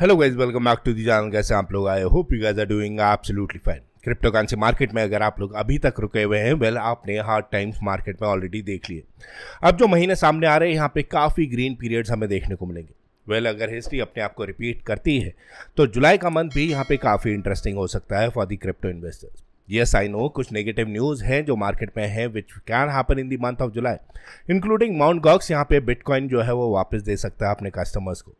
Hello guys welcome back to the channel कैसे आप लोग आए hope you guys are doing absolutely fine crypto currency market में अगर आप लोग अभी तक रुके हुए हैं वेल आपने हार्ड टाइम्स मार्केट में ऑलरेडी देख लिए अब जो महीने सामने आ रहे हैं यहाँ पे काफ़ी ग्रीन पीरियड्स हमें देखने को मिलेंगे वेल well, अगर हिस्ट्री अपने आप को रिपीट करती है तो जुलाई का मंथ भी यहाँ पे काफ़ी इंटरेस्टिंग हो सकता है for the crypto investors yes I know कुछ नेगेटिव न्यूज़ हैं जो मार्केट में है which can happen in the month of July including Mount Gox यहाँ पे बिटकॉइन जो है वो वापस दे सकता है अपने कस्टमर्स को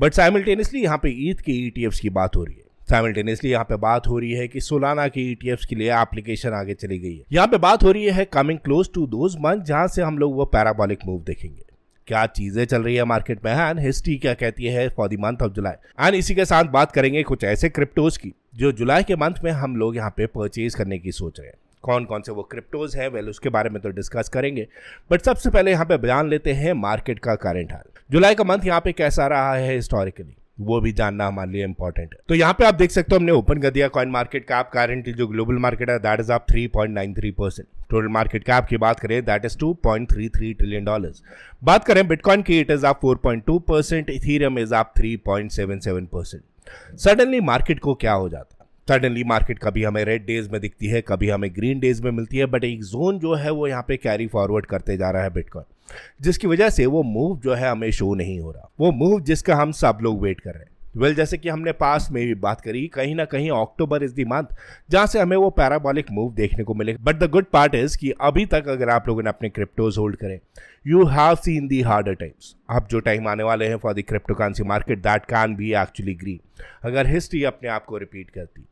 बट साइमल्टेनियसली यहाँ पे ईथ के ई e की बात हो रही है साइमल्टेनियसली यहाँ पे बात हो रही है कि सोलाना के ई e के लिए एप्लीकेशन आगे चली गई है यहाँ पे बात हो रही है coming close to those month जहाँ से हम लोग वो पैराबॉलिक मूव देखेंगे क्या चीजें चल रही है मार्केट में एंड हाँ, हिस्ट्री क्या कहती है for the month of July and इसी के साथ बात करेंगे कुछ ऐसे क्रिप्टोज की जो जुलाई के मंथ में हम लोग यहाँ पे परचेज करने की सोच रहे हैं कौन कौन से वो क्रिप्टोज़ हैं वेल उसके बारे में तो डिस्कस करेंगे बट सबसे पहले यहाँ पे बयान लेते हैं मार्केट का करेंट हाल जुलाई का मंथ यहाँ पे कैसा रहा है हिस्टोरिकली वो भी जानना हमारे लिए इंपॉर्टेंट है तो यहाँ पे आप देख सकते हो हमने ओपन कर दिया कॉइन मार्केट कैप करंट जो ग्लोबल मार्केट है दैट इज आप three percent total market cap की बात करें that is two point three three trillion dollars बात करें बिटकॉइन की इट इज आप टू परसेंट इथीरियम इज आप सेवन परसेंट सडनली मार्केट को क्या हो जाता सडनली मार्केट कभी हमें रेड डेज में दिखती है कभी हमें ग्रीन डेज में मिलती है बट एक जोन जो है वो यहाँ पे कैरी फॉरवर्ड करते जा रहा है बिटकॉइन जिसकी वजह से वो मूव जो है हमें शो नहीं हो रहा वो मूव जिसका हम सब लोग वेट कर रहे हैं वेल well, जैसे कि हमने पास में भी बात करी कहीं ना कहीं अक्टूबर इज दी मंथ जहां से हमें वो पैराबॉलिक मूव देखने को मिले but the good part is कि अभी तक अगर आप लोगों ने अपने क्रिप्टोज होल्ड करें you have seen the harder times अब जो टाइम आने वाले हैं for the cryptocurrency market that can be actually green अगर हिस्ट्री अपने आप को रिपीट करती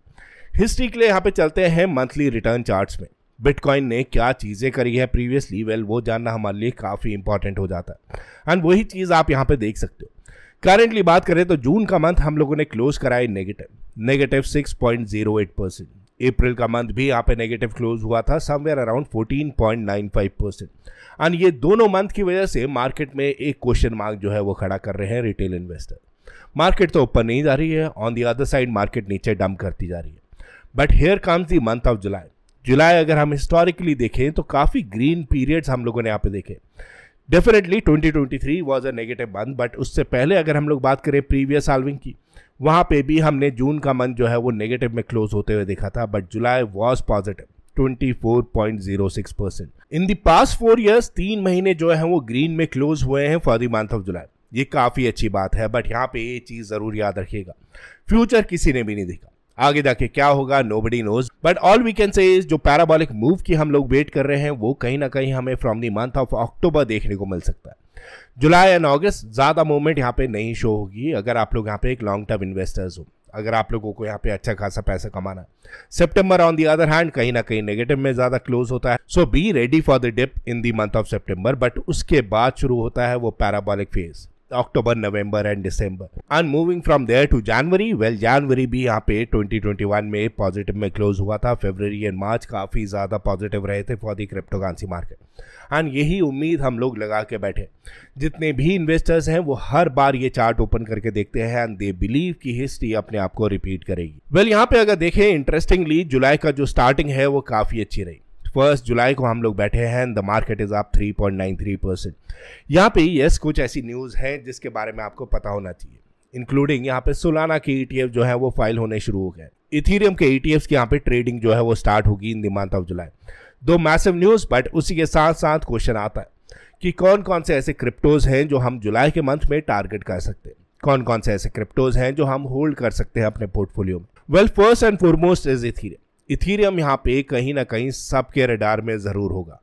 हिस्ट्री के लिए यहाँ पे चलते हैं मंथली रिटर्न चार्ट्स में बिटकॉइन ने क्या चीज़ें करी है प्रीवियसली वेल वो जानना हमारे लिए काफ़ी इंपॉर्टेंट हो जाता है एंड वही चीज़ आप यहाँ पे देख सकते हो करेंटली बात करें तो जून का मंथ हम लोगों ने क्लोज कराए negative negative six point zero eight percent April का मंथ भी यहाँ पे नेगेटिव क्लोज हुआ था somewhere around fourteen point nine five percent and ये दोनों मंथ की वजह से मार्केट में एक क्वेश्चन मार्क जो है वो खड़ा कर रहे हैं रिटेल इन्वेस्टर मार्केट तो ऊपर नहीं जा रही है on the other side market नीचे डंप करती जा रही है but here comes the month of July July अगर हम हिस्टोरिकली देखें तो काफ़ी ग्रीन पीरियड्स हम लोगों ने यहाँ पे देखे definitely 2023 three a negative month but उससे पहले अगर हम लोग बात करें प्रीवियस सालविंग की वहाँ पे भी हमने जून का मंथ जो है वो नेगेटिव में क्लोज होते हुए देखा था but July was positive 24.06 percent in the past four years तीन महीने जो है वो ग्रीन में क्लोज हुए हैं for the month of July ये काफ़ी अच्छी बात है बट यहाँ पे ये चीज़ ज़रूर याद रखिएगा फ्यूचर किसी ने भी नहीं देखा आगे जाके क्या होगा nobody knows but all we can say जो पैराबॉलिक मूव की हम लोग वेट कर रहे हैं वो कहीं ना कहीं हमें from the month of October देखने को मिल सकता है जुलाई एंड अगस्त ज़्यादा मूवमेंट यहाँ पे नहीं शो होगी अगर आप लोग यहाँ पे एक लॉन्ग टर्म इन्वेस्टर्स हो अगर आप लोगों को यहाँ पे अच्छा खासा पैसा कमाना है September on the other hand कहीं ना कहीं नेगेटिव में ज़्यादा क्लोज होता है so be ready for the dip in the month of September but उसके बाद शुरू होता है वो parabolic phase October, November and December. And moving from there to January, well January भी यहाँ पे 2021 में पॉजिटिव में क्लोज हुआ था फेबररी एंड मार्च काफ़ी ज़्यादा पॉजिटिव रहे थे for the cryptocurrency market and यही उम्मीद हम लोग लगा के बैठे जितने भी इन्वेस्टर्स हैं वो हर बार ये चार्ट ओपन करके देखते हैं एंड दे बिलीव की हिस्ट्री अपने आप को रिपीट करेगी वेल well, यहाँ पे अगर देखें इंटरेस्टिंगली जुलाई का जो स्टार्टिंग है वो काफ़ी अच्छी रही फर्स्ट जुलाई को हम लोग बैठे हैं द मार्केट इज़ आप 3.93 परसेंट यहाँ पे यस कुछ ऐसी न्यूज़ हैं जिसके बारे में आपको पता होना चाहिए इंक्लूडिंग यहाँ पे सोलाना के ई e जो है वो फाइल होने शुरू हो गए इथीरियम के ई टी की यहाँ पे ट्रेडिंग जो है वो स्टार्ट होगी in the month of July दो मैसिव न्यूज़ बट उसी के साथ साथ क्वेश्चन आता है कि कौन कौन से ऐसे क्रिप्टोज हैं जो हम जुलाई के मंथ में टारगेट कर सकते हैं कौन कौन से ऐसे क्रिप्टोज हैं जो हम होल्ड कर सकते हैं अपने पोर्टफोलियो में well first and foremost is Ethereum Ethereum यहाँ पे कहीं ना कहीं सबके रडार में ज़रूर होगा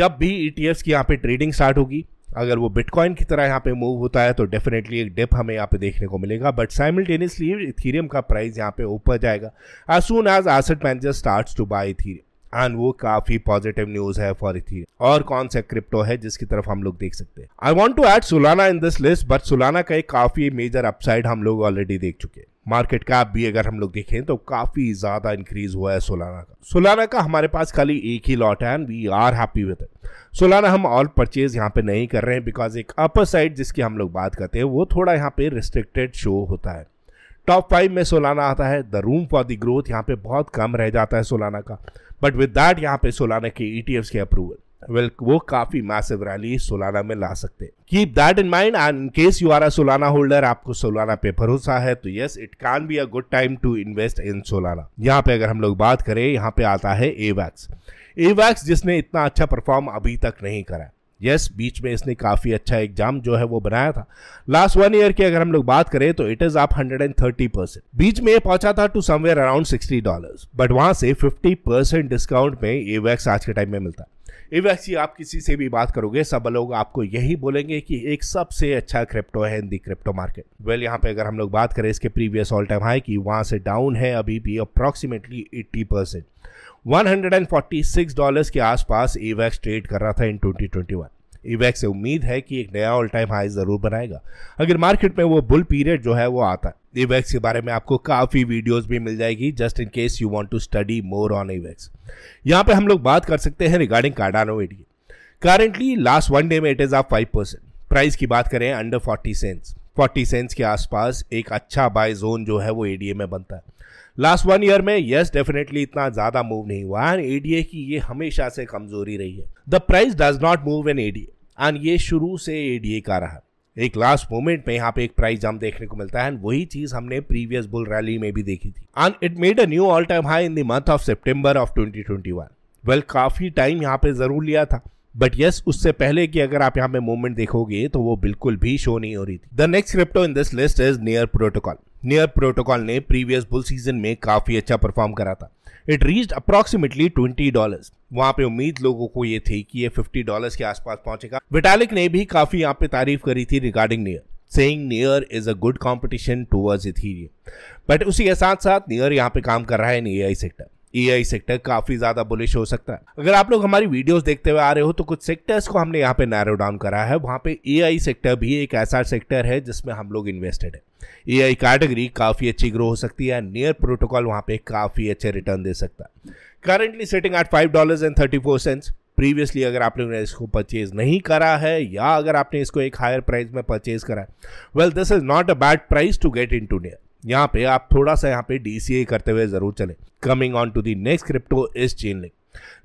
जब भी ई e की यहाँ पे ट्रेडिंग स्टार्ट होगी अगर वो बिटकॉइन की तरह यहाँ पे मूव होता है तो डेफिनेटली एक डिप हमें यहाँ पे देखने को मिलेगा बट साइमल्टेनियसली इथीरियम का प्राइस यहाँ पे ऊपर जाएगा as soon as asset manager starts to buy Ethereum and वो काफी पॉजिटिव न्यूज है फॉर इथीरियम और कौन सा क्रिप्टो है जिसकी तरफ हम लोग देख सकते हैं I want to add Solana in this list but Solana का एक काफी मेजर अपसाइड हम लोग ऑलरेडी देख चुके हैं मार्केट कैप भी अगर हम लोग देखें तो काफ़ी ज़्यादा इंक्रीज हुआ है सोलाना का सोलाना का हमारे पास खाली एक ही लॉट है and we are happy with it Solana हम ऑल परचेज यहाँ पे नहीं कर रहे हैं बिकॉज एक अपर साइड जिसकी हम लोग बात करते हैं वो थोड़ा यहाँ पे रिस्ट्रिक्टेड शो होता है टॉप फाइव में सोलाना आता है the room for the growth यहाँ पे बहुत कम रह जाता है सोलाना का बट विद डैट यहाँ पे सोलाना के ई e के अप्रूवल वेल वो काफ़ी मैसिव रैली सोलाना में ला सकते हैं keep that in mind and in case you are a Solana holder आपको सोलाना पे भरोसा है तो yes it can be a good time to invest in Solana यहाँ पे अगर हम लोग बात करें यहाँ पे आता है एवैक्स एवैक्स जिसने इतना अच्छा परफॉर्म अभी तक नहीं करा यस yes, बीच में इसने काफ़ी अच्छा एग्जाम जो है वो बनाया था लास्ट वन ईयर की अगर हम लोग बात करें तो इट इज़ आप 130 परसेंट बीच में ये पहुंचा था to somewhere around 60 dollars but वहां से 50 परसेंट डिस्काउंट में एवैक्स आज के टाइम में मिलता है इवैक्सी आप किसी से भी बात करोगे सब लोग आपको यही बोलेंगे कि एक सबसे अच्छा क्रिप्टो है in the crypto market well यहाँ पे अगर हम लोग बात करें इसके प्रीवियस ऑल टाइम हाई की वहाँ से डाउन है अभी भी approximately eighty percent one hundred and forty six dollars के आसपास ईवैक्स ट्रेड कर रहा था in twenty twenty one AVAX से उम्मीद है कि एक नया ऑल टाइम हाई ज़रूर बनाएगा अगर मार्केट में वो बुल पीरियड जो है वो आता है ईवैक्स के बारे में आपको काफ़ी वीडियोस भी मिल जाएगी just in case you want to study more on AVAX यहाँ पे हम लोग बात कर सकते हैं regarding Cardano ADA currently last one day में इट इज़ आप फाइव परसेंट प्राइस की बात करें under forty cents forty cents के आसपास एक अच्छा बाय जोन जो है वो एडीए में बनता है लास्ट वन ईयर में यस डेफिनेटली इतना ज़्यादा मूव नहीं हुआ एंड एडीए की ये हमेशा से कमजोरी रही है the price does not move in ADA and ये शुरू से एडीए का रहा एक लास्ट मोमेंट में यहाँ पे एक प्राइस जम देखने को मिलता है एंड वही चीज हमने प्रीवियस बुल रैली में भी देखी थी and it made a new all time high in the month of September of one well काफी टाइम यहाँ पे जरूर लिया था बट यस yes, उससे पहले की अगर आप यहाँ पे मूवमेंट देखोगे तो वो बिल्कुल भी शो नहीं हो रही थी the next crypto in this list is Near Protocol Near Protocol ने प्रीवियस बुल सीजन में काफी अच्छा परफॉर्म करा था it reach approximately twenty dollar वहां पे उम्मीद लोगों को ये थी कि ये फिफ्टी डॉलर के आसपास पहुंचेगा विटालिक ने भी काफी यहाँ पे तारीफ करी थी regarding Near saying Near is a good competition towards Ethereum but उसी के साथ साथ नियर यहाँ पे काम कर रहा है एआई सेक्टर ए सेक्टर काफी ज्यादा बुलिश हो सकता है अगर आप लोग हमारी वीडियोस देखते हुए आ रहे हो तो कुछ सेक्टर्स को हमने यहाँ पे नैरो डाउन करा है वहां पे ए सेक्टर भी एक ऐसा सेक्टर है जिसमें हम लोग इन्वेस्टेड है ए आई कैटेगरी काफ़ी अच्छी ग्रो हो सकती है नियर प्रोटोकॉल वहाँ पे काफ़ी अच्छे रिटर्न दे सकता है currently setting at five dollar and thirty four cents previously अगर आप लोगों ने इसको परचेज नहीं करा है या अगर आपने इसको एक हायर प्राइस में परचेज करा है well this is not a bad price to get in to Near यहाँ पे आप थोड़ा सा यहाँ पे डी करते हुए ज़रूर चलें coming on to the next crypto is Chainlink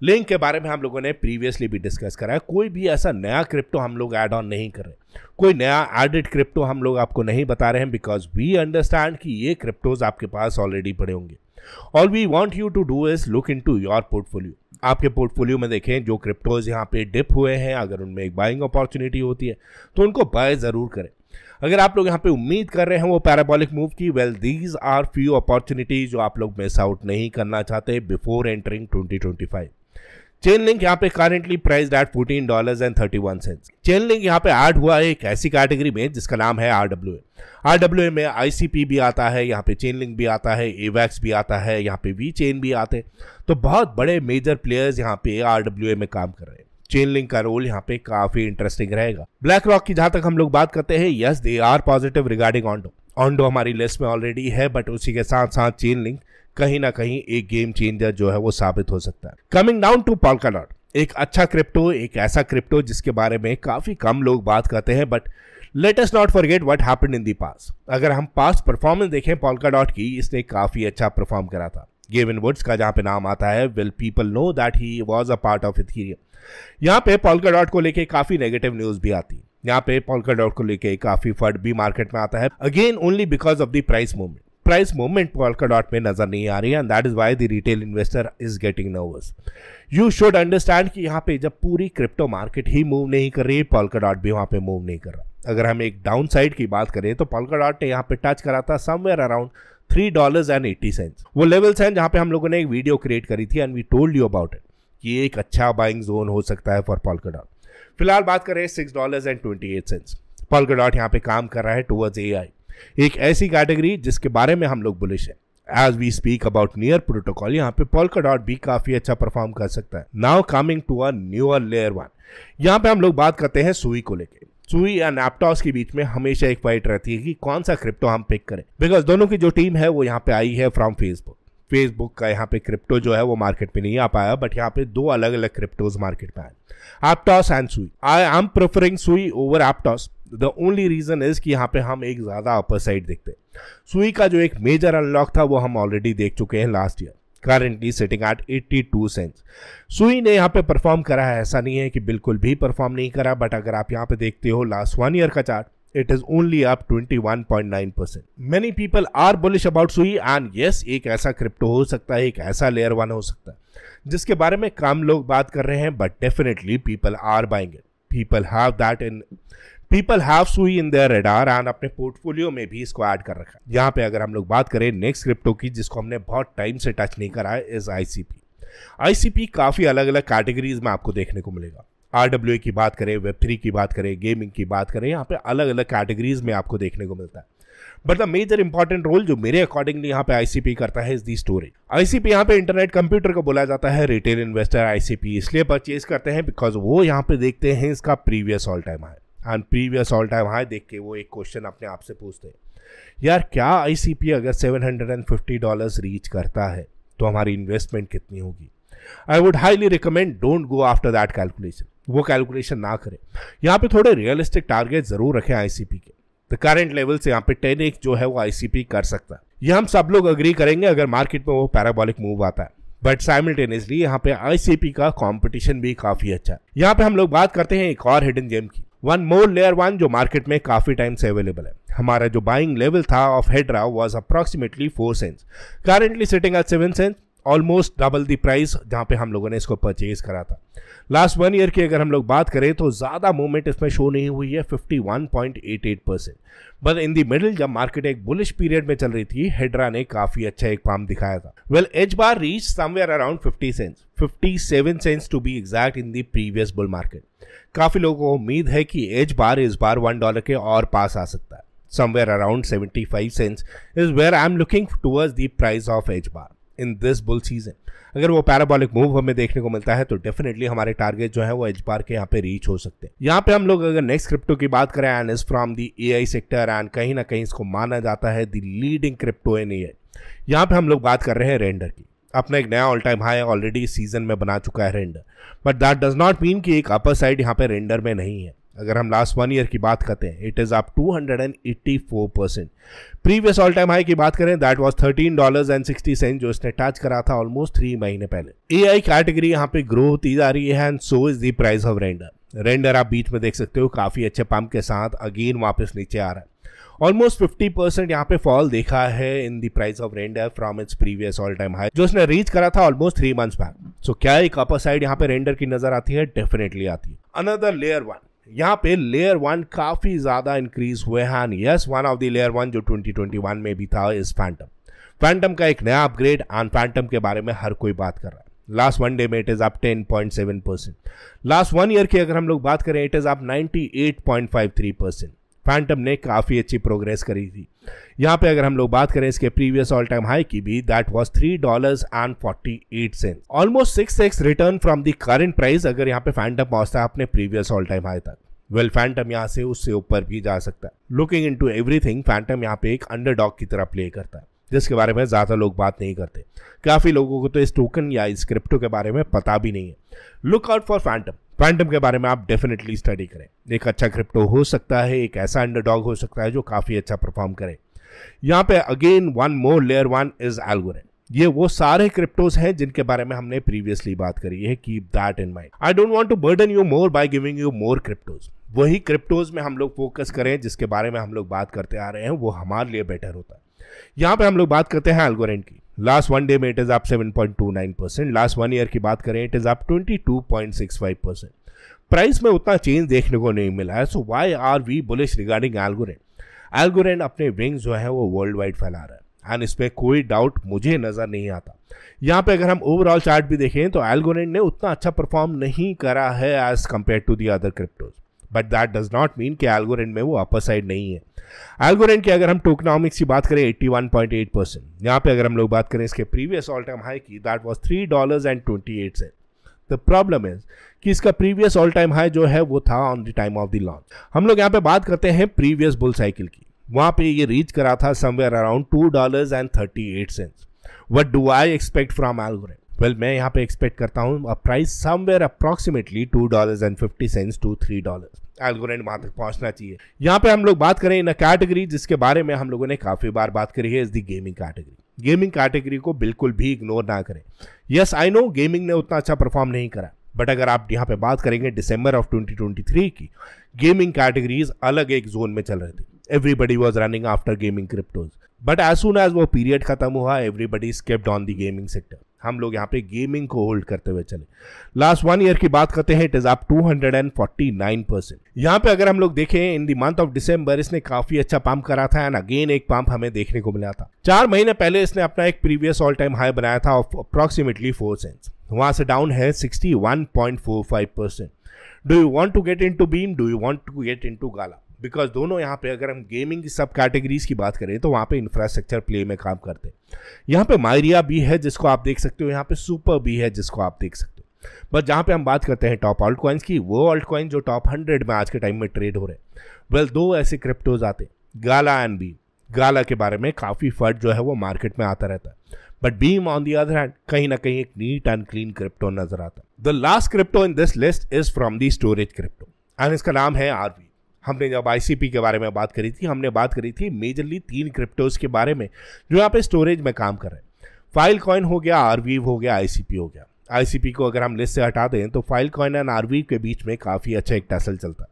link के बारे में हम लोगों ने प्रीवियसली भी डिस्कस करा है कोई भी ऐसा नया क्रिप्टो हम लोग ऐड ऑन नहीं कर रहे कोई नया एडिड क्रिप्टो हम लोग आपको नहीं बता रहे हैं बिकॉज वी अंडरस्टैंड कि ये क्रिप्टोज आपके पास ऑलरेडी पड़े होंगे all we want you to do is look in to your portfolio आपके पोर्टफोलियो में देखें जो क्रिप्टोज यहाँ पे डिप हुए हैं अगर उनमें एक बाइंग अपॉर्चुनिटी होती है तो उनको बाय ज़रूर करें अगर आप लोग यहाँ पे उम्मीद कर रहे हैं वो पैराबॉलिक मूव की well these are few opportunities जो आप लोग मिस आउट नहीं करना चाहते बिफोर एंटरिंग 2025 चेन लिंक यहाँ पे currently price at fourteen dollar and thirty one cents Chainlink यहाँ पे ऐड हुआ है एक ऐसी कैटेगरी में जिसका नाम है R W A R W में आई सी पी भी आता है यहाँ पे चेन लिंक भी आता है एवैक्स भी आता है यहाँ पे वी चेन भी आते हैं तो बहुत बड़े मेजर प्लेयर्स यहाँ पे आर डब्ल्यू ए में काम कर रहे हैं चेन लिंक का रोल यहाँ पे काफी इंटरेस्टिंग रहेगा ब्लैक रॉक की जहां तक हम लोग बात करते हैं yes they are positive regarding Ondo Ondo हमारी लिस्ट में ऑलरेडी है बट उसी के साथ साथ चेन लिंक कहीं ना कहीं एक गेम चेंजर जो है वो साबित हो सकता है कमिंग डाउन टू पॉलकाडॉट एक अच्छा क्रिप्टो एक ऐसा क्रिप्टो जिसके बारे में काफी कम लोग बात करते हैं but let us not forget what happened in the past अगर हम पास परफॉर्मेंस देखें पॉलकाडॉट की इसने काफी अच्छा परफॉर्म करा था गेव इन वुड्स का जहाँ पे नाम आता है will people know that he was a part of Ethereum यहाँ पे पॉलका डॉट को लेके काफ़ी नेगेटिव न्यूज़ भी आती है यहाँ पे पॉलका डॉट को लेके काफ़ी फर्ड भी मार्केट में आता है again only because of the price movement price movement Polkadot में नजर नहीं आ रही है and that is why the retail investor is getting nervous you should understand कि यहाँ पे जब पूरी क्रिप्टो मार्केट ही मूव नहीं कर रही पॉलका डॉट भी वहाँ पे मूव नहीं कर रहा अगर हम एक डाउन साइड की बात करें तो पॉलका डॉट ने यहाँ पे टच करा था somewhere around three dollar and eighty cents वो लेवल्स हैं जहां पे हम लोगों ने एक वीडियो क्रिएट करी थी and we told you about it कि एक अच्छा बाइंग जोन हो सकता है फॉर पॉलकडॉट फिलहाल बात करें six dollar and twenty eight cents Polkadot यहाँ पे काम कर रहा है टूवर्ड्स ए एक ऐसी कैटेगरी जिसके बारे में हम लोग बुलिश हैं as we speak about Near Protocol यहाँ पे पॉलकडॉट भी काफी अच्छा परफॉर्म कर सकता है now coming to uh newer layer one यहाँ पे हम लोग बात करते हैं सुई को लेकर सुई एंड नैपटॉस के बीच में हमेशा एक फाइट रहती है कि कौन सा क्रिप्टो हम पिक करें बिकॉज दोनों की जो टीम है वो यहाँ पे आई है फ्रॉम फेसबुक फेसबुक का यहाँ पे क्रिप्टो जो है वो मार्केट में नहीं आ पाया बट यहाँ पे दो अलग अलग क्रिप्टोज मार्केट में आए Aptos and Sui I am preferring Sui over Aptos the only reason is कि यहाँ पे हम एक ज़्यादा अपर साइड देखते हैं सुई का जो एक मेजर अनलॉक था वो हम ऑलरेडी देख चुके हैं last year currently sitting at 82 cents. सुई ने यहाँ पे परफॉर्म करा है ऐसा नहीं है कि बिल्कुल भी परफॉर्म नहीं करा बट अगर आप यहाँ पे देखते हो लास्ट वन ईयर का chart it is only up 21.9%. Many people are bullish about Sui and yes एक ऐसा क्रिप्टो हो सकता है एक ऐसा लेयर वन हो सकता है जिसके बारे में काम लोग बात कर रहे हैं but definitely people are buying it people have that in people have Sui in their radar and अपने पोर्टफोलियो में भी इसको ऐड कर रखा है यहाँ पे अगर हम लोग बात करें नेक्स्ट क्रिप्टो की जिसको हमने बहुत टाइम से टच नहीं करा है इज आईसीपी आईसीपी काफ़ी अलग अलग कैटेगरीज में आपको देखने को मिलेगा आर की बात करें वेब थ्री की बात करें गेमिंग की बात करें यहाँ पे अलग अलग कैटेगरीज में आपको देखने को मिलता है but the major important role जो मेरे अकॉर्डिंगली यहाँ पे आईसीपी करता है इज दी स्टोरेज आईसीपी यहाँ पे इंटरनेट कंप्यूटर को बोला जाता है रिटेल इन्वेस्टर आईसीपी इसलिए परचेज करते हैं बिकॉज वो यहाँ पे देखते हैं इसका प्रीवियस ऑल टाइम है and previous all time high देख के वो एक क्वेश्चन अपने आप से पूछते हैं यार क्या आई अगर seven hundred and fifty dollars reach करता है तो हमारी इन्वेस्टमेंट कितनी होगी I would highly recommend don't go after that calculation वो कैलकुलेशन ना करें यहाँ पे थोड़े रियलिस्टिक टारगेट ज़रूर रखें आईसीपी के द करेंट लेवल से यहाँ पे टेन एक जो है वो आई कर सकता है ये हम सब लोग अग्री करेंगे अगर मार्केट में वो पैराबॉलिक मूव आता है बट साइमल्टेनियसली यहाँ पे आई का कॉम्पिटिशन भी काफी अच्छा है यहाँ पे हम लोग बात करते हैं एक और हिडन गेम की वन मोर लेयर वन जो मार्केट में काफ़ी टाइम से अवेलेबल है हमारा जो बाइंग लेवल था of Hedera was approximately four cents currently sitting at seven cents almost double the price जहाँ पे हम लोगों ने इसको परचेज करा था लास्ट वन ईयर की अगर हम लोग बात करें तो ज़्यादा मूवमेंट इसमें शो नहीं हुई है 51.88 percent but in the middle जब मार्केट एक बुलिश पीरियड में चल रही थी हेड्रा ने काफ़ी अच्छा एक पाम दिखाया था well H bar reach somewhere around 50 cents 57 seven cents to be exact in the previous bull market काफ़ी लोगों को उम्मीद है कि एच बार इस बार वन डॉलर के और पास आ सकता है somewhere around seventy five cents is where I am looking towards the price of H bar in this bull season अगर वो पैराबॉलिक मूव हमें देखने को मिलता है तो डेफिनेटली हमारे टारगेट जो है वो एच बार के यहाँ पे रीच हो सकते हैं यहाँ पे हम लोग अगर नेक्स्ट क्रिप्टो की बात करें and is from the A I sector and कहीं ना कहीं इसको माना जाता है दी लीडिंग क्रिप्टो इन ए यहाँ पे हम लोग बात कर रहे हैं रेंडर की अपना एक नया all time high already season में बना चुका है Render but that does not mean कि एक अपर साइड यहाँ पे रेंडर में नहीं है अगर हम लास्ट वन ईयर की बात करते हैं it is up 284 percent previous all time high की बात करें that was thirteen dollars and sixty cent जो इसने टच करा था ऑलमोस्ट थ्री महीने पहले ए आई कैटेगरी यहाँ पे ग्रो होती जा रही है and so is the price of Render Render आप बीच में देख सकते हो काफ़ी अच्छे पंप के साथ अगेन वापस नीचे आ रहा है ऑलमोस्ट फिफ्टी परसेंट यहाँ पे फॉल देखा है in the price of Render from its previous all time high जो उसने रीच करा था almost three months back so क्या एक अपर साइड यहाँ पे रेंडर की नजर आती है डेफिनेटली आती है अनदर लेयर वन यहाँ पे लेयर वन काफ़ी ज़्यादा इंक्रीज हुए हैं yes one of the layer one जो 2021 में भी था इस फैंटम फैंटम का एक नया अपग्रेड एंड फैंटम के बारे में हर कोई बात कर रहा है लास्ट वन डे में it is up 10.7 percent last one year की अगर हम लोग बात करें इट इज़ आप 98.53 परसेंट फैंटम ने काफ़ी अच्छी प्रोग्रेस करी थी यहाँ पे अगर हम लोग बात करें इसके प्रीवियस ऑल टाइम हाई की भी that was three dollars and forty eight cent almost six x return from the current price अगर यहाँ पे फैंटम पहुँचता है अपने प्रीवियस ऑल टाइम हाई तक वेल फैंटम यहाँ से उससे ऊपर भी जा सकता है looking into everything Fantom यहाँ पे एक अंडरडॉग की तरह प्ले करता है जिसके बारे में ज़्यादा लोग बात नहीं करते काफ़ी लोगों को तो इस टोकन या इस क्रिप्टो के बारे में पता भी नहीं है look out for Fantom quantum के बारे में आप डेफिनेटली स्टडी करें एक अच्छा क्रिप्टो हो सकता है एक ऐसा अंडरडॉग हो सकता है जो काफ़ी अच्छा परफॉर्म करे यहाँ पे again one more layer one is एलगोर ये वो सारे क्रिप्टोज हैं जिनके बारे में हमने प्रीवियसली बात करी है keep that in mind I don't want to burden you more by giving you more cryptos वही क्रिप्टोज में हम लोग फोकस करें जिसके बारे में हम लोग बात करते आ रहे हैं वो हमारे लिए बेटर होता है यहाँ पे हम लोग बात करते हैं एल्गोरेंट की लास्ट वन डे में it is up 7.29 percent last one year की बात करें इट इज़ आप 22.65 परसेंट प्राइस में उतना चेंज देखने को नहीं मिला है so why are we bullish regarding Algorand Algorand अपने विंग्स जो है वो वर्ल्ड वाइड फैला रहा है एंड इसमें कोई डाउट मुझे नज़र नहीं आता यहाँ पे अगर हम ओवरऑल चार्ट भी देखें तो एल्गोरेन ने उतना अच्छा परफॉर्म नहीं करा है as compare to the other cryptos but that does not mean कि एल्गोरेंट में वो अपर साइड नहीं है एल्गोरेंट की अगर हम टोकनॉमिक्स की बात करें एट्टी वन एट परसेंट यहाँ पे अगर हम लोग बात करें इसके प्रीवियस ऑल टाइम हाई की that was three dollar and twenty eight से द प्रॉब्लम इज कि इसका प्रीवियस ऑल टाइम हाई जो है वो था on the time of the launch हम लोग यहाँ पे बात करते हैं प्रीवियस बुल साइकिल की वहाँ पे ये रीच करा था somewhere around two dollar and thirty eight cents what do I expect from Algorand well मैं यहाँ पे एक्सपेक्ट करता हूँ अब price somewhere approximately two dollar and fifty cents to three dollar Algorand वहाँ तक पहुँचना चाहिए यहाँ पे हम लोग बात करें इन अ कैटेगरी जिसके बारे में हम लोगों ने काफ़ी बार बात करी है is the gaming category gaming category को बिल्कुल भी इग्नोर ना करें यस आई नो गेमिंग ने उतना अच्छा परफॉर्म नहीं करा बट अगर आप यहाँ पे बात करेंगे दिसंबर ऑफ 2023 की गेमिंग कैटेगरीज अलग एक जोन में चल रही थी everybody was running after gaming cryptos but as soon as वो पीरियड खत्म हुआ everybody skipped on the gaming sector हम लोग यहाँ पे गेमिंग को होल्ड करते हुए चले लास्ट वन ईयर की बात करते हैं इट इज अप 249 परसेंट यहाँ पे अगर हम लोग देखें in the month of December इसने काफी अच्छा पंप करा था एंड अगेन एक पंप हमें देखने को मिला था चार महीने पहले इसने अपना एक प्रीवियस ऑल टाइम हाई बनाया था ऑफ अप्रॉक्सीमेटली फोर सेंस वहां से डाउन है 61.45 percent do you want to get in into Beam do you want to get in into Gala because दोनों यहाँ पे अगर हम गेमिंग की सब कैटेगरीज की बात करें तो वहाँ पे इंफ्रास्ट्रक्चर प्ले में काम करते हैं यहाँ पे मायरिया भी है जिसको आप देख सकते हो यहाँ पे सुपर भी है जिसको आप देख सकते हो बट जहाँ पे हम बात करते हैं टॉप ऑल्ट कॉइन्स की वो ऑल्ट कॉइन जो टॉप हंड्रेड में आज के टाइम में ट्रेड हो रहे हैं वेल दो ऐसे क्रिप्टोज आते हैं गाला एंड बीम गाला के बारे में काफ़ी फर्ट जो है वो मार्केट में आता रहता है but Beam on the other hand कहीं ना कहीं एक नीट एंड क्लीन क्रिप्टो नजर आता है the last crypto in this list is from the storage crypto and इसका नाम है आरवी हमने जब आई के बारे में बात करी थी हमने बात करी थी मेजरली तीन क्रिप्टोज के बारे में जो यहाँ पे स्टोरेज में काम कर रहे हैं फाइल कॉइन हो गया आरवीव हो गया आईसीपी हो गया आईसीपी को अगर हम लिस्ट से हटा दें तो फाइल कॉइन एंड आरवीव के बीच में काफ़ी अच्छा एक टैसल चलता है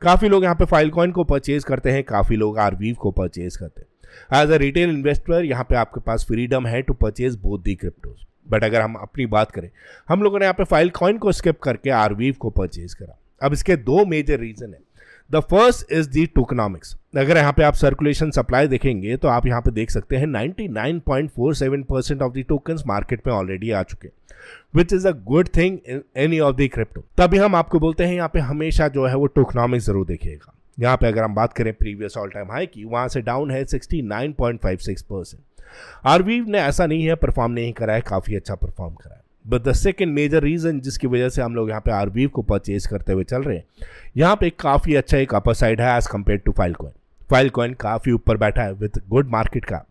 काफ़ी लोग यहाँ पे फाइल कॉइन को परचेज करते हैं काफ़ी लोग आरवीव को परचेज करते हैं एज अ रिटेल इन्वेस्टर यहाँ पे आपके पास फ्रीडम है to purchase both the cryptos but अगर हम अपनी बात करें हम लोगों ने यहाँ पे फाइल कॉइन को स्किप करके आरवीव को परचेज करा अब इसके दो मेजर रीज़न है the first is the tokenomics अगर यहाँ पे आप सर्कुलेशन सप्लाई देखेंगे तो आप यहाँ पे देख सकते हैं 99.47 percent of the tokens market में ऑलरेडी आ चुके which is a good thing in any of the crypto तभी हम आपको बोलते हैं यहाँ पे हमेशा जो है वो टोकनॉमिक्स जरूर देखिएगा यहाँ पे अगर हम बात करें प्रीवियस ऑल टाइम हाई की वहाँ से डाउन है 69.56 परसेंट आरवी ने ऐसा नहीं है परफॉर्म नहीं करा है काफ़ी अच्छा परफॉर्म करा है but the second major reason जिसकी वजह से हम लोग यहाँ पे आर को परचेज करते हुए चल रहे हैं यहाँ पे काफ़ी अच्छा एक अपर साइड है as compare to Filecoin Filecoin काफ़ी ऊपर बैठा है विथ गुड मार्केट का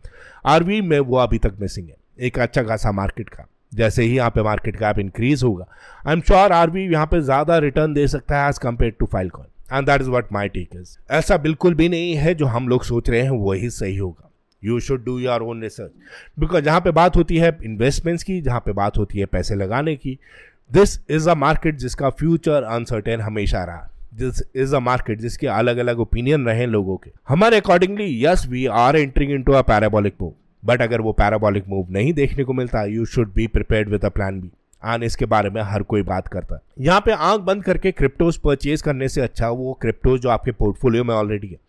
आर में वो अभी तक मिसिंग है एक अच्छा खासा मार्केट का जैसे ही यहाँ पे मार्केट कैप इंक्रीज होगा I am sure Arweave यहाँ पे ज़्यादा रिटर्न दे सकता है as compare to Filecoin and that is what my take is ऐसा बिल्कुल भी नहीं है जो हम लोग सोच रहे हैं वही सही होगा you should do your own research because जहाँ पे बात होती है इन्वेस्टमेंट्स की जहाँ पे बात होती है पैसे लगाने की दिस इज़ अ मार्केट जिसका फ्यूचर अनसर्टेन हमेशा रहा दिस इज अ मार्केट जिसके अलग अलग ओपिनियन रहे लोगों के हमारे accordingly yes we are entering into a parabolic move but अगर वो पैराबॉलिक मूव नहीं देखने को मिलता you should be prepare with a plan B आन इसके बारे में हर कोई बात करता है यहाँ पे आंख बंद करके क्रिप्टोज परचेज करने से अच्छा वो क्रिप्टोज जो आपके पोर्टफोलियो में ऑलरेडी है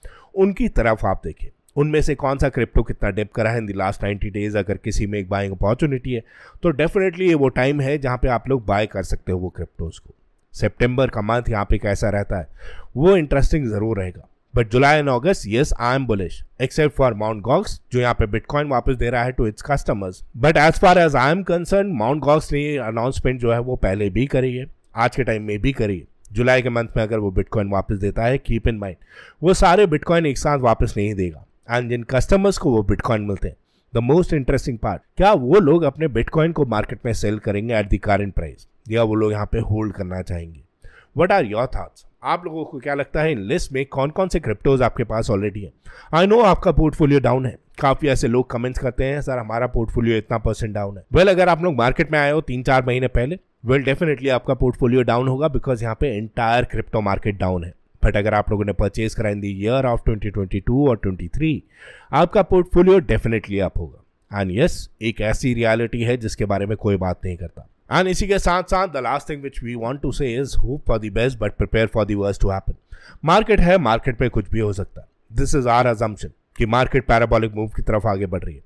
उनकी तरफ आप देखें उनमें से कौन सा क्रिप्टो कितना डिप करा है in the last ninety days अगर किसी में एक बाइंग अपॉर्चुनिटी है तो डेफिनेटली ये वो टाइम है जहाँ पे आप लोग बाय कर सकते हो वो क्रिप्टोज को सेप्टेम्बर का मंथ यहाँ पे कैसा रहता है वो इंटरेस्टिंग ज़रूर रहेगा but July and August yes I am bullish except for Mount Gox जो यहाँ पे बिटकॉइन वापस दे रहा है to its customers but as far as I am concern Mount Gox ने अनाउंसमेंट जो है वो पहले भी करी है आज के टाइम में भी करी है जुलाई के मंथ में अगर वो बिटकॉइन वापस देता है कीप इन माइंड वो सारे बिटकॉइन एक साथ वापस नहीं देगा एंड जिन कस्टमर्स को वो बिटकॉइन मिलते हैं द मोस्ट इंटरेस्टिंग पार्ट क्या वो लोग अपने बिटकॉइन को मार्केट में सेल करेंगे एट द करेंट प्राइस या वो लोग यहाँ पे होल्ड करना चाहेंगे वट आर योर थाट्स आप लोगों को क्या लगता है इन लिस्ट में कौन कौन से क्रिप्टोज आपके पास ऑलरेडी है आई नो आपका पोर्टफोलियो डाउन है काफी ऐसे लोग कमेंट्स करते हैं सर हमारा पोर्टफोलियो इतना परसेंट डाउन है वेल well, अगर आप लोग मार्केट में आए हो तीन चार महीने पहले वेल well, डेफिनेटली आपका पोर्टफोलियो डाउन होगा बिकॉज यहाँ पे एंटायर क्रिप्टो मार्केट डाउन है बट अगर आप लोगों ने परचेज करा इन द ईयर ऑफ 2022 और 23 आपका पोर्टफोलियो डेफिनेटली अप होगा एंड यस एक ऐसी रियलिटी है जिसके बारे में कोई बात नहीं करता एंड इसी के साथ साथ the last thing which we want to say is hope for the best but prepare for the worst to happen market है मार्केट पे कुछ भी हो सकता है दिस इज आर अजम्पशन कि मार्केट पैराबॉलिक मूव की तरफ आगे बढ़ रही है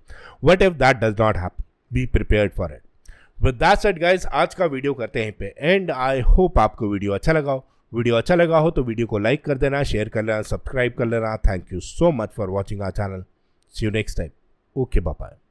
what if that does not happen be prepare for it with that said guys आज का वीडियो करते हैं पे एंड आई होप आपको वीडियो अच्छा लगा हो वीडियो अच्छा लगा हो तो वीडियो को लाइक कर देना शेयर कर लेना सब्सक्राइब कर लेना thank you so much for watching our channel see you next time okay bye